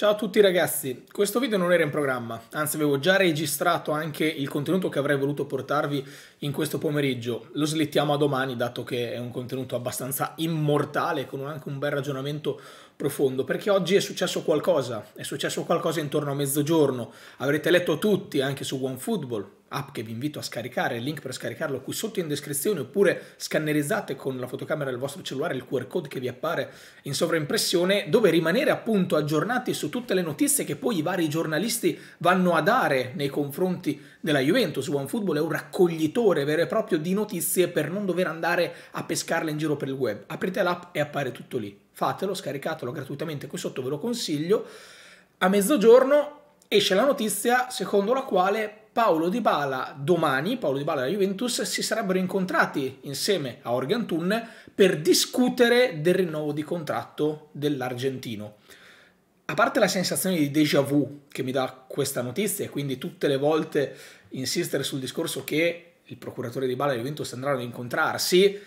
Ciao a tutti ragazzi, questo video non era in programma, anzi avevo già registrato anche il contenuto che avrei voluto portarvi in questo pomeriggio, lo slittiamo a domani dato che è un contenuto abbastanza immortale con anche un bel ragionamento profondo, perché oggi è successo qualcosa, è successo qualcosa intorno a mezzogiorno, avrete letto tutti anche su OneFootball, app che vi invito a scaricare, il link per scaricarlo qui sotto in descrizione, oppure scannerizzate con la fotocamera del vostro cellulare il QR code che vi appare in sovraimpressione, dove rimanere appunto aggiornati su tutte le notizie che poi i vari giornalisti vanno a dare nei confronti della Juventus. OneFootball è un raccoglitore vero e proprio di notizie per non dover andare a pescarle in giro per il web. Aprite l'app e appare tutto lì fatelo, scaricatelo gratuitamente qui sotto, ve lo consiglio. A mezzogiorno esce la notizia secondo la quale Paolo Di Bala domani, Paolo Di Bala e la Juventus si sarebbero incontrati insieme a Organ Thun per discutere del rinnovo di contratto dell'argentino. A parte la sensazione di déjà vu che mi dà questa notizia e quindi tutte le volte insistere sul discorso che il procuratore Di Bala e la Juventus andranno ad incontrarsi,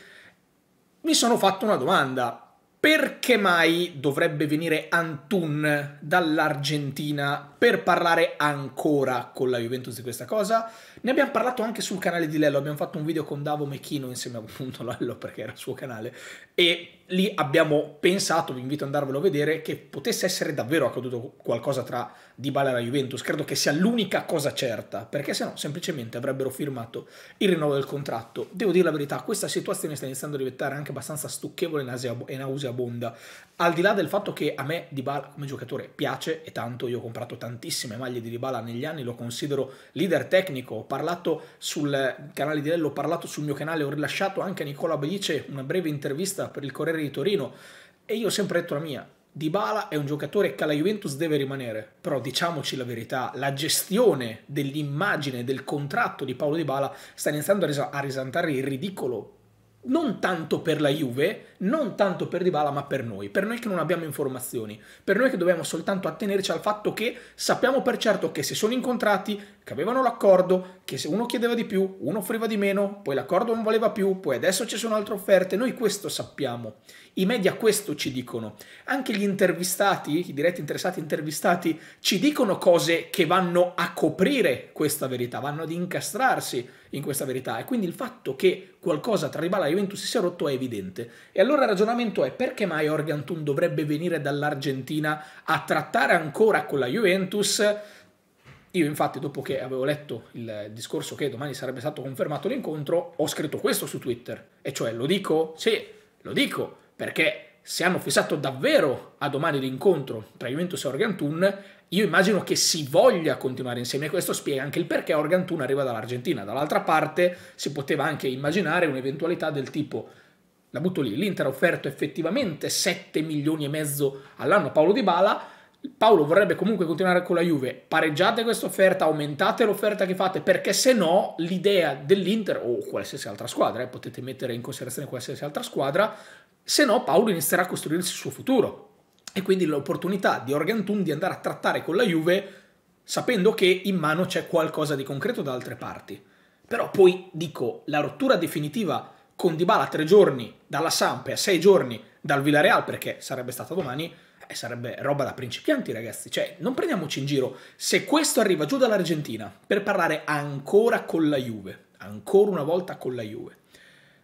mi sono fatto una domanda perché mai dovrebbe venire Antun dall'Argentina per parlare ancora con la Juventus di questa cosa? Ne abbiamo parlato anche sul canale di Lello, abbiamo fatto un video con Davo Mechino insieme appunto a Lello perché era il suo canale e lì abbiamo pensato, vi invito ad andarvelo a vedere, che potesse essere davvero accaduto qualcosa tra Dybala e la Juventus. Credo che sia l'unica cosa certa, perché se no semplicemente avrebbero firmato il rinnovo del contratto. Devo dire la verità, questa situazione sta iniziando a diventare anche abbastanza stucchevole e nauseabonda al di là del fatto che a me Dybala come giocatore piace e tanto, io ho comprato tantissime maglie di Dybala negli anni, lo considero leader tecnico, ho parlato sul canale di Lello, ho parlato sul mio canale, ho rilasciato anche a Nicola Belice una breve intervista per il Corriere di Torino e io ho sempre detto la mia, Dybala è un giocatore che alla Juventus deve rimanere, però diciamoci la verità, la gestione dell'immagine, del contratto di Paolo Dybala sta iniziando a, risaltare il ridicolo non tanto per la Juve, non tanto per Dybala, ma per noi, per noi che non abbiamo informazioni, per noi che dobbiamo soltanto attenerci al fatto che sappiamo per certo che si sono incontrati, che avevano l'accordo, che se uno chiedeva di più, uno offriva di meno, poi l'accordo non valeva più, poi adesso ci sono altre offerte, noi questo sappiamo. I media questo ci dicono. Anche gli intervistati, i diretti interessati intervistati, ci dicono cose che vanno a coprire questa verità, vanno ad incastrarsi in questa verità e quindi il fatto che qualcosa tra Dybala e Juventus si sia rotto è evidente. E allora il ragionamento è perché mai Organtun dovrebbe venire dall'Argentina a trattare ancora con la Juventus? Io infatti dopo che avevo letto il discorso che domani sarebbe stato confermato l'incontro, ho scritto questo su Twitter, e cioè lo dico? Sì, lo dico, perché se hanno fissato davvero a domani l'incontro tra Juventus e Organtun, io immagino che si voglia continuare insieme questo spiega anche il perché Organtun arriva dall'Argentina. Dall'altra parte si poteva anche immaginare un'eventualità del tipo la butto lì, l'Inter ha offerto effettivamente 7 milioni e mezzo all'anno a Paolo Di Bala, Paolo vorrebbe comunque continuare con la Juve, pareggiate questa offerta, aumentate l'offerta che fate, perché se no l'idea dell'Inter o qualsiasi altra squadra, eh, potete mettere in considerazione qualsiasi altra squadra, se no Paolo inizierà a costruirsi il suo futuro. E quindi l'opportunità di Organ Tun di andare a trattare con la Juve sapendo che in mano c'è qualcosa di concreto da altre parti. Però poi dico, la rottura definitiva con Dybala a tre giorni dalla Samp e a sei giorni dal Villareal, perché sarebbe stata domani, eh, sarebbe roba da principianti ragazzi. Cioè, non prendiamoci in giro. Se questo arriva giù dall'Argentina per parlare ancora con la Juve, ancora una volta con la Juve,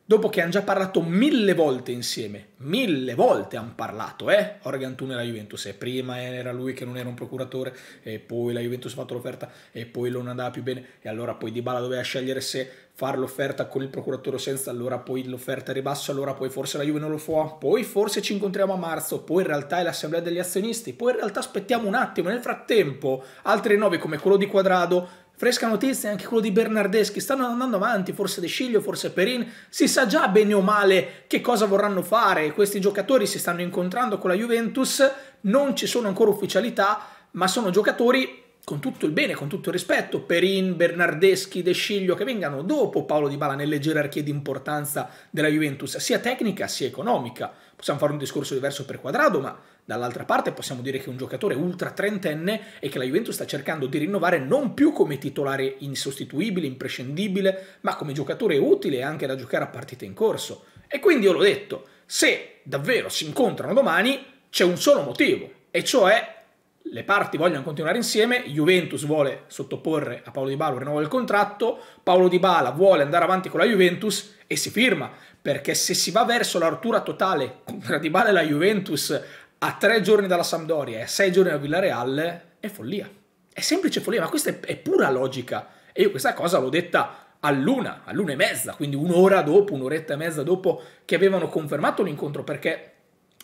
dopo che hanno già parlato mille volte insieme, mille volte hanno parlato, eh, Organ Tu nella Juventus, e eh, prima era lui che non era un procuratore, e poi la Juventus ha fatto l'offerta, e poi non andava più bene, e allora poi Dybala doveva scegliere se fare l'offerta con il procuratore o senza, allora poi l'offerta ribasso, allora poi forse la Juve non lo fa, poi forse ci incontriamo a marzo, poi in realtà è l'assemblea degli azionisti, poi in realtà aspettiamo un attimo, nel frattempo altri nove come quello di Quadrado Fresca notizia anche quello di Bernardeschi, stanno andando avanti, forse De Sciglio, forse Perin, si sa già bene o male che cosa vorranno fare, questi giocatori si stanno incontrando con la Juventus, non ci sono ancora ufficialità, ma sono giocatori con tutto il bene, con tutto il rispetto, Perin, Bernardeschi, De Sciglio, che vengano dopo Paolo Di Bala nelle gerarchie di importanza della Juventus, sia tecnica sia economica. Possiamo fare un discorso diverso per Quadrado, ma Dall'altra parte possiamo dire che è un giocatore ultra trentenne e che la Juventus sta cercando di rinnovare non più come titolare insostituibile, imprescindibile, ma come giocatore utile anche da giocare a partite in corso. E quindi io l'ho detto, se davvero si incontrano domani c'è un solo motivo, e cioè le parti vogliono continuare insieme, Juventus vuole sottoporre a Paolo Di Bala un rinnovo del contratto, Paolo Di Bala vuole andare avanti con la Juventus e si firma, perché se si va verso la rottura totale tra Di Bala e la Juventus a tre giorni dalla Sampdoria e a sei giorni da Villareal è follia. È semplice follia, ma questa è, è pura logica. E io questa cosa l'ho detta all'una, all'una e mezza, quindi un'ora dopo, un'oretta e mezza dopo che avevano confermato l'incontro, perché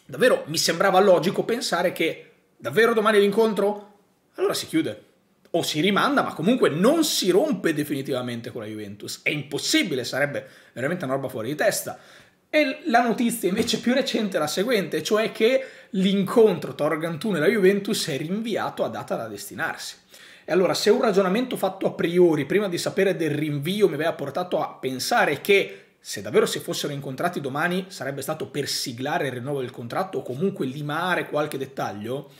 davvero mi sembrava logico pensare che davvero domani l'incontro? Allora si chiude. O si rimanda, ma comunque non si rompe definitivamente con la Juventus. È impossibile, sarebbe veramente una roba fuori di testa. E la notizia invece più recente è la seguente, cioè che l'incontro tra Organtun e la Juventus è rinviato a data da destinarsi. E allora, se un ragionamento fatto a priori, prima di sapere del rinvio, mi aveva portato a pensare che se davvero si fossero incontrati domani sarebbe stato per siglare il rinnovo del contratto o comunque limare qualche dettaglio,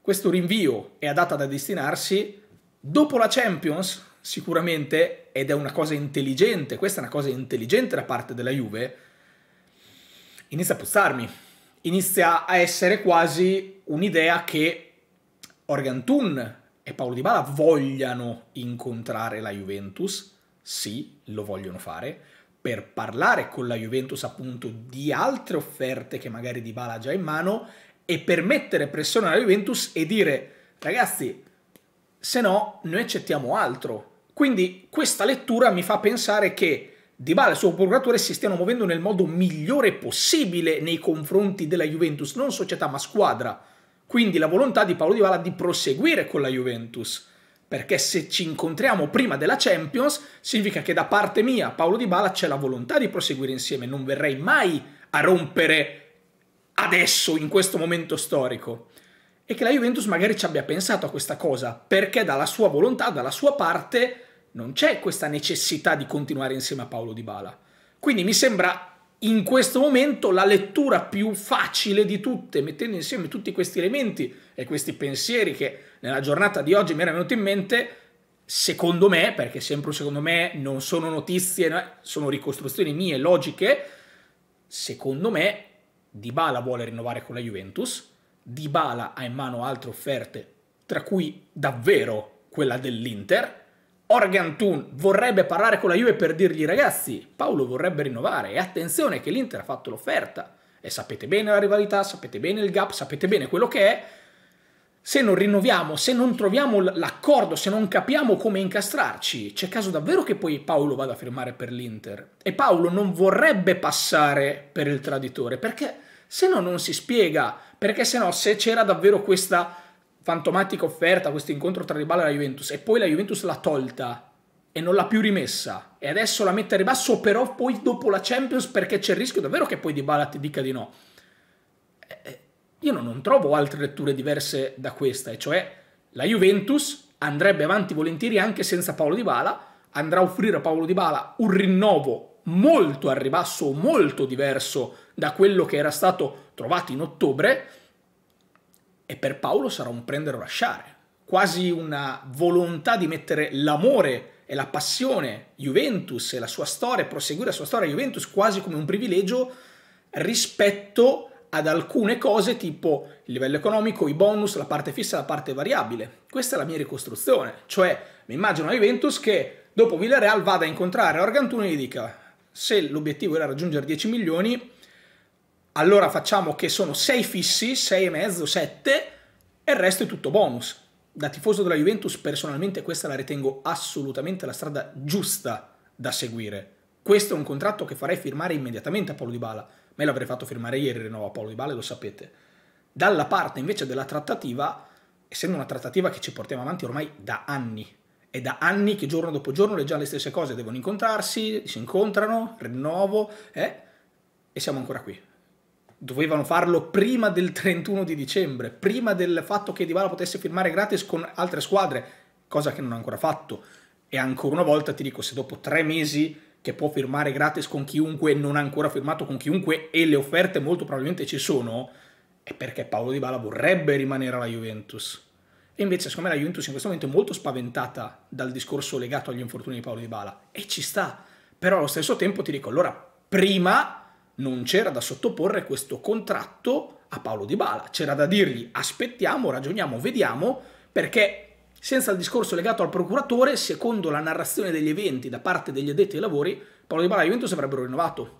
questo rinvio è a data da destinarsi dopo la Champions, sicuramente, ed è una cosa intelligente, questa è una cosa intelligente da parte della Juve, inizia a puzzarmi, inizia a essere quasi un'idea che Organ Thun e Paolo Di Bala vogliano incontrare la Juventus, sì, lo vogliono fare, per parlare con la Juventus appunto di altre offerte che magari Di Bala ha già in mano e per mettere pressione alla Juventus e dire ragazzi, se no noi accettiamo altro. Quindi questa lettura mi fa pensare che di Bala e il suo procuratore si stiano muovendo nel modo migliore possibile nei confronti della Juventus, non società ma squadra. Quindi la volontà di Paolo Di Bala di proseguire con la Juventus, perché se ci incontriamo prima della Champions significa che da parte mia, Paolo Di Bala, c'è la volontà di proseguire insieme, non verrei mai a rompere adesso, in questo momento storico. E che la Juventus magari ci abbia pensato a questa cosa, perché dalla sua volontà, dalla sua parte, non c'è questa necessità di continuare insieme a Paolo Di Bala. Quindi mi sembra in questo momento la lettura più facile di tutte, mettendo insieme tutti questi elementi e questi pensieri che nella giornata di oggi mi erano venuti in mente, secondo me, perché sempre secondo me non sono notizie, sono ricostruzioni mie, logiche, secondo me Di Bala vuole rinnovare con la Juventus, Di Bala ha in mano altre offerte, tra cui davvero quella dell'Inter, Organ Thun vorrebbe parlare con la Juve per dirgli ragazzi, Paolo vorrebbe rinnovare e attenzione che l'Inter ha fatto l'offerta e sapete bene la rivalità, sapete bene il gap, sapete bene quello che è. Se non rinnoviamo, se non troviamo l'accordo, se non capiamo come incastrarci, c'è caso davvero che poi Paolo vada a firmare per l'Inter. E Paolo non vorrebbe passare per il traditore, perché se no non si spiega, perché se no se c'era davvero questa fantomatica offerta questo incontro tra Ribala e la Juventus e poi la Juventus l'ha tolta e non l'ha più rimessa e adesso la mette a ribasso però poi dopo la Champions perché c'è il rischio davvero che poi Dybala ti dica di no eh, eh, io non, non trovo altre letture diverse da questa e cioè la Juventus andrebbe avanti volentieri anche senza Paolo Dybala andrà a offrire a Paolo Dybala un rinnovo molto a ribasso molto diverso da quello che era stato trovato in ottobre e per Paolo sarà un prendere o lasciare, quasi una volontà di mettere l'amore e la passione Juventus e la sua storia, proseguire la sua storia Juventus quasi come un privilegio rispetto ad alcune cose tipo il livello economico, i bonus, la parte fissa e la parte variabile. Questa è la mia ricostruzione, cioè mi immagino la Juventus che dopo Villarreal vada a incontrare Organtun e gli dica se l'obiettivo era raggiungere 10 milioni allora facciamo che sono 6 fissi, 6 e mezzo, 7 e il resto è tutto bonus. Da tifoso della Juventus personalmente questa la ritengo assolutamente la strada giusta da seguire. Questo è un contratto che farei firmare immediatamente a Paolo Di Bala. Me l'avrei fatto firmare ieri il rinnovo a Paolo Di Bala, lo sapete. Dalla parte invece della trattativa, essendo una trattativa che ci portiamo avanti ormai da anni, è da anni che giorno dopo giorno leggiamo le stesse cose, devono incontrarsi, si incontrano, rinnovo, eh, e siamo ancora qui dovevano farlo prima del 31 di dicembre, prima del fatto che Dybala potesse firmare gratis con altre squadre, cosa che non ha ancora fatto. E ancora una volta ti dico, se dopo tre mesi che può firmare gratis con chiunque, non ha ancora firmato con chiunque e le offerte molto probabilmente ci sono, è perché Paolo Dybala vorrebbe rimanere alla Juventus. E invece secondo me la Juventus in questo momento è molto spaventata dal discorso legato agli infortuni di Paolo Dybala. E ci sta. Però allo stesso tempo ti dico, allora prima non c'era da sottoporre questo contratto a Paolo Di Bala, c'era da dirgli aspettiamo, ragioniamo, vediamo, perché senza il discorso legato al procuratore, secondo la narrazione degli eventi da parte degli addetti ai lavori, Paolo Di Bala e Juventus avrebbero rinnovato.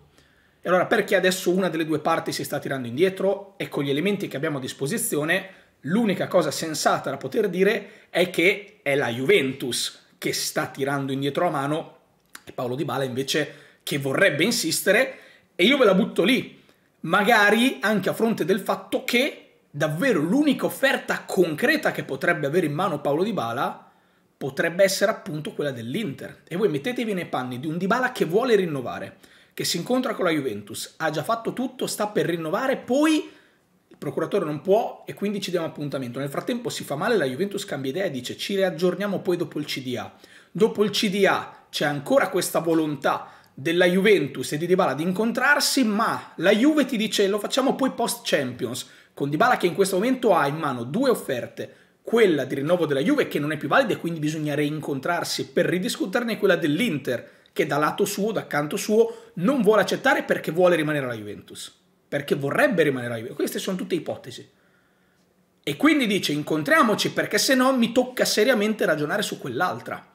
E allora perché adesso una delle due parti si sta tirando indietro e con gli elementi che abbiamo a disposizione l'unica cosa sensata da poter dire è che è la Juventus che sta tirando indietro a mano e Paolo Di Bala invece che vorrebbe insistere e io ve la butto lì, magari anche a fronte del fatto che davvero l'unica offerta concreta che potrebbe avere in mano Paolo Di Bala potrebbe essere appunto quella dell'Inter. E voi mettetevi nei panni di un Di Bala che vuole rinnovare, che si incontra con la Juventus, ha già fatto tutto, sta per rinnovare, poi il procuratore non può e quindi ci diamo appuntamento. Nel frattempo si fa male, la Juventus cambia idea e dice ci riaggiorniamo poi dopo il CDA. Dopo il CDA c'è ancora questa volontà della Juventus e di Dybala di incontrarsi, ma la Juve ti dice lo facciamo poi post Champions, con Dybala che in questo momento ha in mano due offerte, quella di rinnovo della Juve che non è più valida e quindi bisogna reincontrarsi per ridiscuterne quella dell'Inter che da lato suo, da canto suo, non vuole accettare perché vuole rimanere alla Juventus, perché vorrebbe rimanere alla Juventus. Queste sono tutte ipotesi. E quindi dice incontriamoci perché se no mi tocca seriamente ragionare su quell'altra.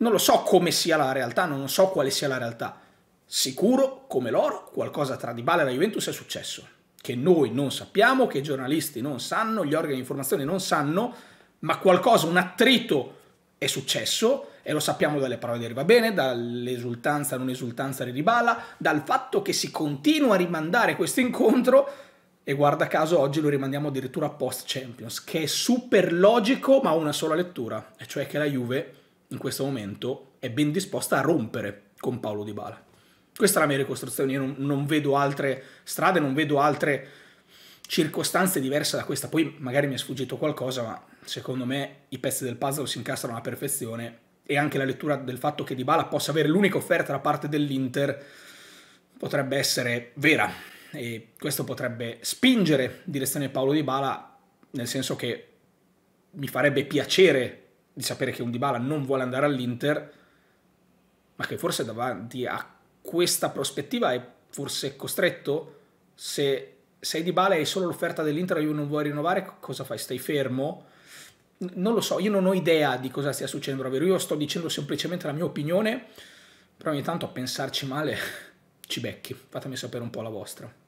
Non lo so come sia la realtà, non so quale sia la realtà. Sicuro, come loro, qualcosa tra Dybala e la Juventus è successo, che noi non sappiamo, che i giornalisti non sanno, gli organi di informazione non sanno, ma qualcosa, un attrito è successo e lo sappiamo dalle parole di Riva Bene, dall'esultanza non esultanza di Dybala, dal fatto che si continua a rimandare questo incontro e guarda caso oggi lo rimandiamo addirittura post Champions, che è super logico ma ha una sola lettura, e cioè che la Juve in questo momento è ben disposta a rompere con Paolo Di Bala. Questa è la mia ricostruzione, io non, non vedo altre strade, non vedo altre circostanze diverse da questa. Poi magari mi è sfuggito qualcosa, ma secondo me i pezzi del puzzle si incastrano alla perfezione e anche la lettura del fatto che Di Bala possa avere l'unica offerta da parte dell'Inter potrebbe essere vera e questo potrebbe spingere direzione Paolo Di Bala nel senso che mi farebbe piacere di sapere che un Dybala non vuole andare all'Inter, ma che forse davanti a questa prospettiva è forse costretto se sei Dybala e hai solo l'offerta dell'Inter e io non vuoi rinnovare, cosa fai? Stai fermo? Non lo so, io non ho idea di cosa stia succedendo, davvero. Io sto dicendo semplicemente la mia opinione, però ogni tanto a pensarci male ci becchi. Fatemi sapere un po' la vostra.